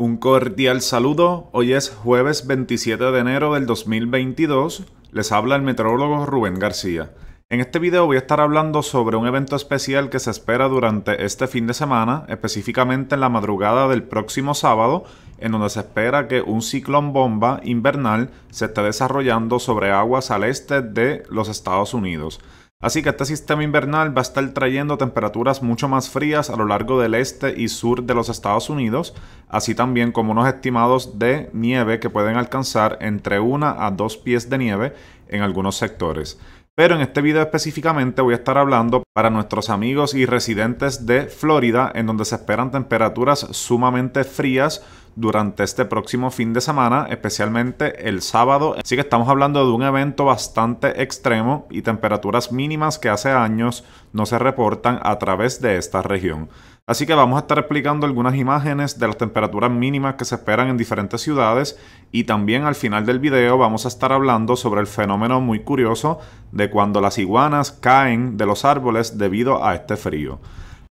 Un cordial saludo, hoy es jueves 27 de enero del 2022, les habla el meteorólogo Rubén García. En este video voy a estar hablando sobre un evento especial que se espera durante este fin de semana, específicamente en la madrugada del próximo sábado, en donde se espera que un ciclón bomba invernal se esté desarrollando sobre aguas al este de los Estados Unidos. Así que este sistema invernal va a estar trayendo temperaturas mucho más frías a lo largo del este y sur de los Estados Unidos, así también como unos estimados de nieve que pueden alcanzar entre 1 a 2 pies de nieve en algunos sectores. Pero en este video específicamente voy a estar hablando para nuestros amigos y residentes de Florida, en donde se esperan temperaturas sumamente frías, durante este próximo fin de semana, especialmente el sábado. Así que estamos hablando de un evento bastante extremo y temperaturas mínimas que hace años no se reportan a través de esta región. Así que vamos a estar explicando algunas imágenes de las temperaturas mínimas que se esperan en diferentes ciudades y también al final del video vamos a estar hablando sobre el fenómeno muy curioso de cuando las iguanas caen de los árboles debido a este frío.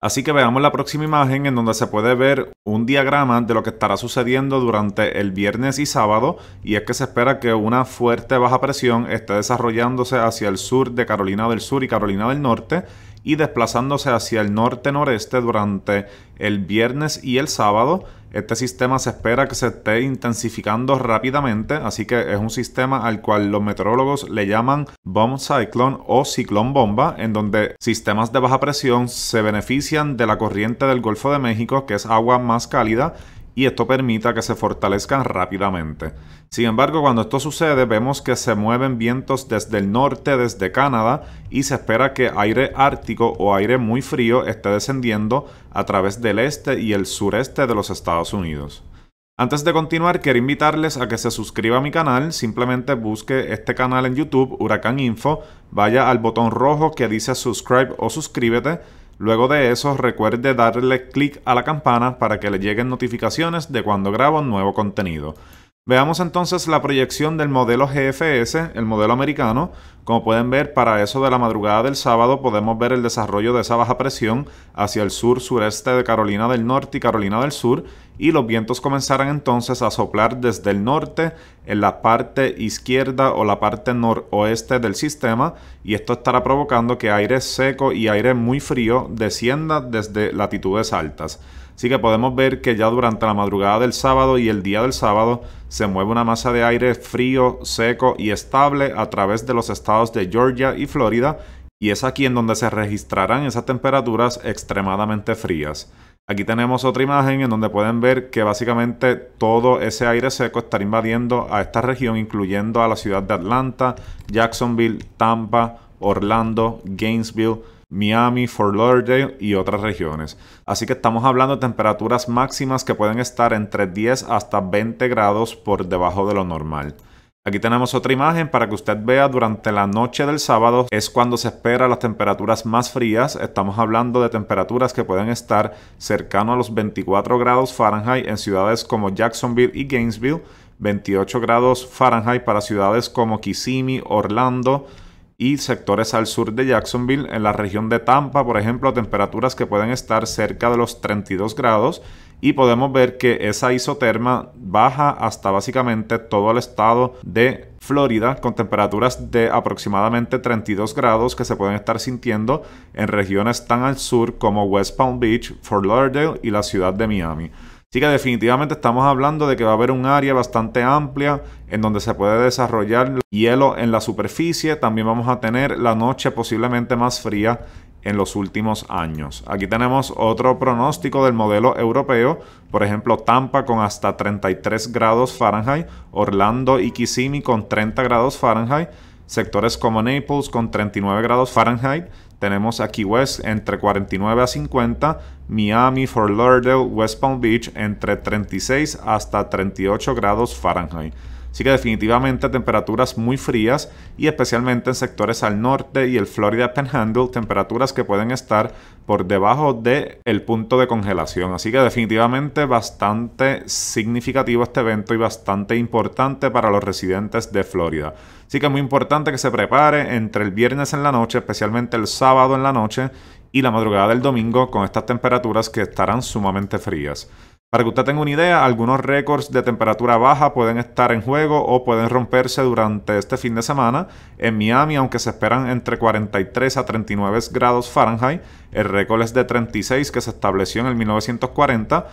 Así que veamos la próxima imagen en donde se puede ver un diagrama de lo que estará sucediendo durante el viernes y sábado y es que se espera que una fuerte baja presión esté desarrollándose hacia el sur de Carolina del Sur y Carolina del Norte y desplazándose hacia el norte-noreste durante el viernes y el sábado. Este sistema se espera que se esté intensificando rápidamente, así que es un sistema al cual los meteorólogos le llaman bomb cyclone o ciclón bomba, en donde sistemas de baja presión se benefician de la corriente del Golfo de México, que es agua más cálida, y esto permita que se fortalezcan rápidamente. Sin embargo, cuando esto sucede vemos que se mueven vientos desde el norte, desde Canadá, y se espera que aire ártico o aire muy frío esté descendiendo a través del este y el sureste de los Estados Unidos. Antes de continuar, quiero invitarles a que se suscriba a mi canal, simplemente busque este canal en YouTube, Huracán Info, vaya al botón rojo que dice subscribe o suscríbete, Luego de eso, recuerde darle clic a la campana para que le lleguen notificaciones de cuando grabo nuevo contenido. Veamos entonces la proyección del modelo GFS, el modelo americano. Como pueden ver, para eso de la madrugada del sábado podemos ver el desarrollo de esa baja presión hacia el sur-sureste de Carolina del Norte y Carolina del Sur y los vientos comenzarán entonces a soplar desde el norte en la parte izquierda o la parte noroeste del sistema y esto estará provocando que aire seco y aire muy frío descienda desde latitudes altas. Así que podemos ver que ya durante la madrugada del sábado y el día del sábado se mueve una masa de aire frío, seco y estable a través de los estados de Georgia y Florida y es aquí en donde se registrarán esas temperaturas extremadamente frías. Aquí tenemos otra imagen en donde pueden ver que básicamente todo ese aire seco estará invadiendo a esta región, incluyendo a la ciudad de Atlanta, Jacksonville, Tampa, Orlando, Gainesville, Miami, Fort Lauderdale y otras regiones. Así que estamos hablando de temperaturas máximas que pueden estar entre 10 hasta 20 grados por debajo de lo normal. Aquí tenemos otra imagen para que usted vea durante la noche del sábado es cuando se espera las temperaturas más frías. Estamos hablando de temperaturas que pueden estar cercano a los 24 grados Fahrenheit en ciudades como Jacksonville y Gainesville, 28 grados Fahrenheit para ciudades como Kissimmee, Orlando, y sectores al sur de Jacksonville, en la región de Tampa, por ejemplo, temperaturas que pueden estar cerca de los 32 grados y podemos ver que esa isoterma baja hasta básicamente todo el estado de Florida con temperaturas de aproximadamente 32 grados que se pueden estar sintiendo en regiones tan al sur como West Palm Beach, Fort Lauderdale y la ciudad de Miami. Así que definitivamente estamos hablando de que va a haber un área bastante amplia en donde se puede desarrollar hielo en la superficie. También vamos a tener la noche posiblemente más fría en los últimos años. Aquí tenemos otro pronóstico del modelo europeo, por ejemplo Tampa con hasta 33 grados Fahrenheit, Orlando y Kissimmee con 30 grados Fahrenheit, sectores como Naples con 39 grados Fahrenheit, tenemos aquí West entre 49 a 50, Miami, Fort Lauderdale, West Palm Beach entre 36 hasta 38 grados Fahrenheit. Así que definitivamente temperaturas muy frías y especialmente en sectores al norte y el Florida Panhandle, temperaturas que pueden estar por debajo del el punto de congelación. Así que definitivamente bastante significativo este evento y bastante importante para los residentes de Florida. Así que es muy importante que se prepare entre el viernes en la noche, especialmente el sábado en la noche y la madrugada del domingo con estas temperaturas que estarán sumamente frías. Para que usted tenga una idea, algunos récords de temperatura baja pueden estar en juego o pueden romperse durante este fin de semana. En Miami, aunque se esperan entre 43 a 39 grados Fahrenheit, el récord es de 36 que se estableció en el 1940.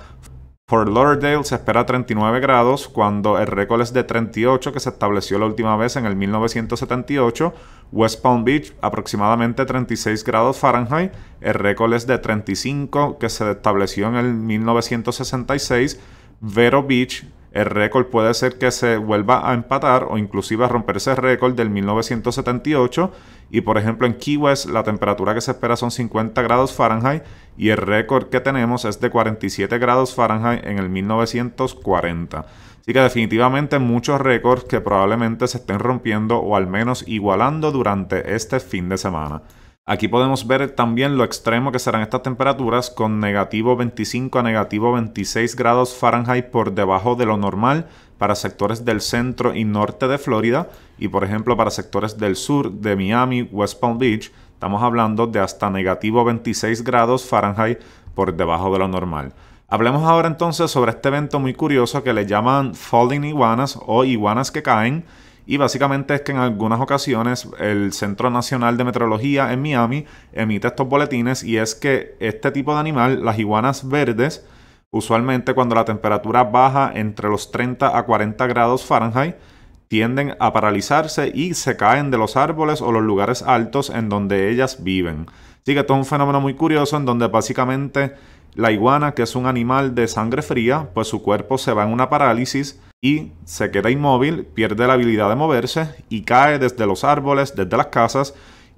Fort Lauderdale se espera 39 grados cuando el récord es de 38 que se estableció la última vez en el 1978. West Palm Beach aproximadamente 36 grados Fahrenheit. El récord es de 35 que se estableció en el 1966. Vero Beach el récord puede ser que se vuelva a empatar o inclusive a romperse el récord del 1978 y por ejemplo en Key West la temperatura que se espera son 50 grados Fahrenheit y el récord que tenemos es de 47 grados Fahrenheit en el 1940. Así que definitivamente muchos récords que probablemente se estén rompiendo o al menos igualando durante este fin de semana. Aquí podemos ver también lo extremo que serán estas temperaturas con negativo 25 a negativo 26 grados Fahrenheit por debajo de lo normal para sectores del centro y norte de Florida y por ejemplo para sectores del sur de Miami, West Palm Beach, estamos hablando de hasta negativo 26 grados Fahrenheit por debajo de lo normal. Hablemos ahora entonces sobre este evento muy curioso que le llaman Falling Iguanas o Iguanas que Caen y básicamente es que en algunas ocasiones el Centro Nacional de Meteorología en Miami emite estos boletines y es que este tipo de animal, las iguanas verdes, usualmente cuando la temperatura baja entre los 30 a 40 grados Fahrenheit, tienden a paralizarse y se caen de los árboles o los lugares altos en donde ellas viven. Así que es un fenómeno muy curioso en donde básicamente la iguana, que es un animal de sangre fría, pues su cuerpo se va en una parálisis y se queda inmóvil, pierde la habilidad de moverse y cae desde los árboles, desde las casas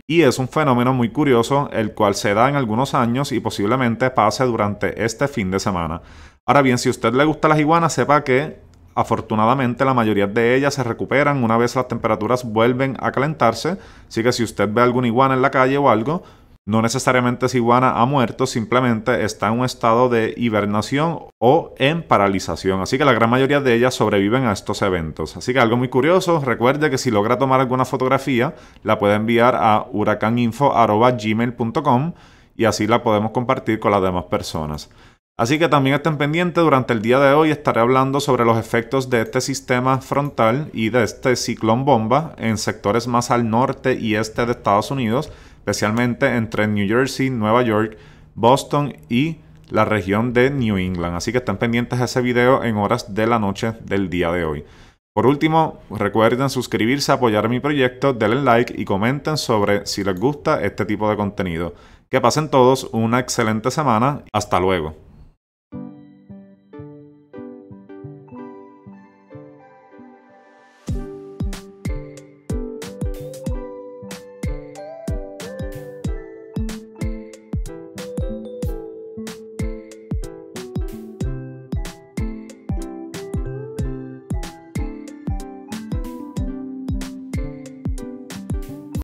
y es un fenómeno muy curioso el cual se da en algunos años y posiblemente pase durante este fin de semana. Ahora bien, si a usted le gustan las iguanas, sepa que afortunadamente la mayoría de ellas se recuperan una vez las temperaturas vuelven a calentarse, así que si usted ve alguna iguana en la calle o algo, no necesariamente si Iguana ha muerto, simplemente está en un estado de hibernación o en paralización. Así que la gran mayoría de ellas sobreviven a estos eventos. Así que algo muy curioso, recuerde que si logra tomar alguna fotografía, la puede enviar a huracaninfo.gmail.com y así la podemos compartir con las demás personas. Así que también estén pendientes, durante el día de hoy estaré hablando sobre los efectos de este sistema frontal y de este ciclón bomba en sectores más al norte y este de Estados Unidos especialmente entre New Jersey, Nueva York, Boston y la región de New England. Así que estén pendientes a ese video en horas de la noche del día de hoy. Por último, recuerden suscribirse, apoyar mi proyecto, denle like y comenten sobre si les gusta este tipo de contenido. Que pasen todos una excelente semana. Hasta luego.